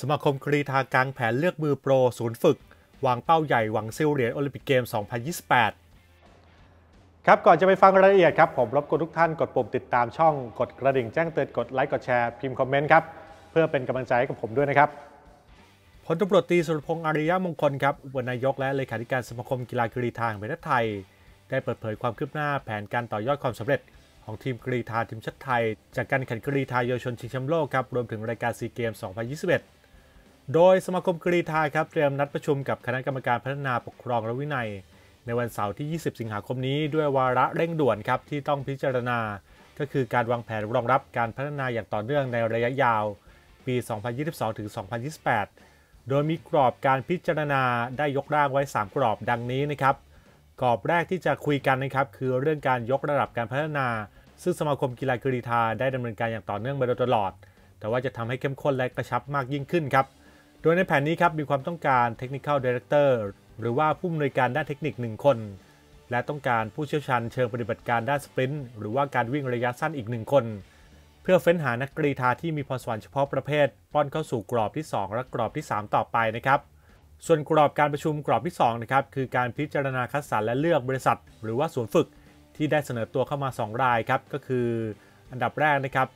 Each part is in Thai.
สมาคมกรีธากลางแผนเลือกมือโปรศูนย์ฝึก วางเป้าใหญ่ หวังซิลเหรียญโอลิมปิกเกม 2028 ครับก่อนจะไปฟังรายละเอียดครับ ผมรบกวนทุกท่านกดปุ่มติดตามช่อง กดกระดิ่งแจ้งเตือนกดไลค์กดแชร์พิมพ์คอมเมนต์ครับ เพื่อเป็นกำลังใจให้กับผมด้วยนะครับพลตำรตีสุรพงษ์อาริยมงคลครับอุปนายกและเลขาธิการสมาคมกีฬากรีธาแห่งประเทศไทย ได้เปิดเผยความคืบหน้าแผนการต่อยอดความสำเร็จของทีมกรีธาทีมชาติไทยจากการแข่งกรีธาเยาวชนชิงแชมป์โลกครับรวมถึงรายการซีเกม 2021โดยสมาคมกรีฑาครับเตรียมนัดประชุมกับคณะกรรมการพัฒนาปกครองและวินัย ในวันเสาร์ที่ 20 สิงหาคมนี้ ด้วยวาระเร่งด่วนครับที่ต้องพิจารณา ก็คือการวางแผนรองรับการพัฒนาอย่างต่อเนื่องในระยะยาว ปี 2022 ถึง 2028 โดยมีกรอบการพิจารณาได้ยกร่างไว้ 3 กรอบดังนี้นะครับกรอบแรกที่จะคุยกันนะครับคือเรื่องการยกระดับการพัฒนา ซึ่งสมาคมกีฬากรีธาได้ดำเนินการอย่างต่อเนื่องมาโดยตลอด แต่ว่าจะทำให้เข้มข้นและกระชับมากยิ่งขึ้นครับโดยในแผนนี้ครับมีความต้องการ Technical Director หรือว่าผู้อำนวยการด้านเทคนิค 1 คน และต้องการผู้เชี่ยวชาญเชิงปฏิบัติการด้านสปรินต์หรือว่าการวิ่งระยะสั้นอีก 1 คน เพื่อเฟ้นหานักกรีธาที่มีพรสวรรค์เฉพาะประเภท ป้อนเข้าสู่กรอบที่ 2 และกรอบที่ 3 ต่อไปนะครับ ส่วนกรอบการประชุมกรอบที่ 2 นะครับคือการพิจารณาคัดสรรและเลือกบริษัท หรือว่าส่วนฝึกที่ได้เสนอตัวเข้ามา 2 รายครับก็คืออันดับแรกนะครับ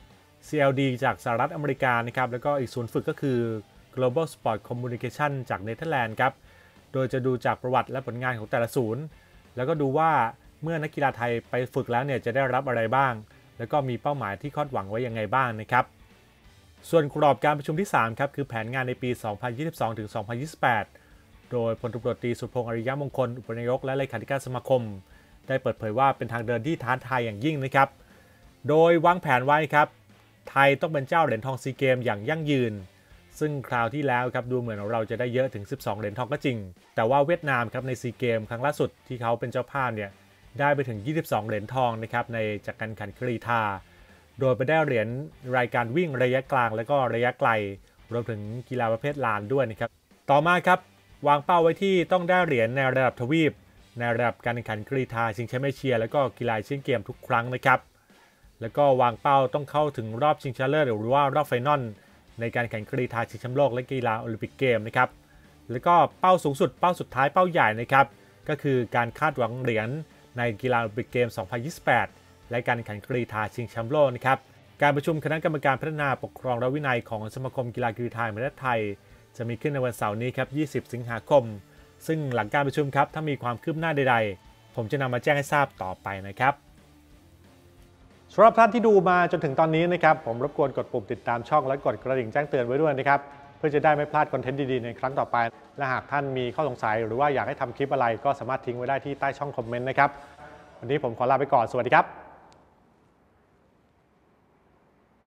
CLD จากสหรัฐอเมริกานะครับแล้วก็อีกส่วนฝึกก็คือ Global Sport Communication จากเนเธอร์แลนด์ครับ โดยจะดูจากประวัติและผลงานของแต่ละศูนย์ แล้วก็ดูว่าเมื่อนักกีฬาไทยไปฝึกแล้วเนี่ยจะได้รับอะไรบ้าง แล้วก็มีเป้าหมายที่คาดหวังไว้ยังไงบ้างนะครับ ส่วนกรอบการประชุมที่ 3 ครับ คือแผนงานในปี 2022-2028 โดยพลตุรตรีสุพงศ์อริยมงคล อุปนายกและเลขาธิการสมาคม ได้เปิดเผยว่าเป็นทางเดินที่ท้าทายอย่างยิ่งนะครับ โดยวางแผนไว้ครับไทยต้องเป็นเจ้าเหรียญทองซีเกมอย่างยั่งยืนซึ่งคราวที่แล้วครับดูเหมือนเราจะได้เยอะถึง 12 เหรียญทองก็จริง แต่ว่าเวียดนามครับในซีเกมครั้งล่าสุดที่เขาเป็นเจ้าภาพเนี่ยได้ไปถึง 22 เหรียญทองนะครับในจากการแข่งกรีธาโดยไปได้เหรียญรายการวิ่งระยะกลางและก็ระยะไกลรวมถึงกีฬาประเภทลานด้วยนะครับต่อมาครับวางเป้าไว้ที่ต้องได้เหรียญในระดับทวีป ในระดับการแข่งขันกรีธาชิงแชมป์เอเชีย และก็กีฬาเชยงเกมทุกครั้งนะครับแล้วก็วางเป้าต้องเข้าถึงรอบชิงชนะเลิศหรือว่ารอบไฟนอลในการแข่งกรีฑาชิงแชมป์โลกและกีฬาโอลิมปิกเกมนะครับแล้วก็เป้าสูงสุดเป้าสุดท้ายเป้าใหญ่นะครับก็คือการคาดหวังเหรียญในกีฬาโอลิมปิกเกม2028และการแข่งกรีฑาชิงแชมป์โลกนะครับการประชุมคณะกรรมการพัฒนาปกครองและวินัยของสมาคมกีฬากรีฑาแห่งประเทศไทย จะมีขึ้นในวันเสาร์นี้ครับ20 สิงหาคม ซึ่งหลังการประชุมครับถ้ามีความคืบหน้าใดๆ ผมจะนำมาแจ้งให้ทราบต่อไปนะครับำหรับท่านที่ดูมาจนถึงตอนนี้นะครับผมรบกวนกดปุ่มติดตามช่องและกดกระดิ่งแจ้งเตือนไว้ด้วยนะครับ เพื่อจะได้ไม่พลาดคอนเทนต์ดีๆ ในครั้งต่อไป และหากท่านมีข้อสงสัย หรือว่าอยากให้ทำคลิปอะไรก็สามารถทิ้งไว้ได้ที่ใต้ช่องคอมเมนต์นะครับ วันนี้ผมขอลาไปก่อนสวัสดีครับ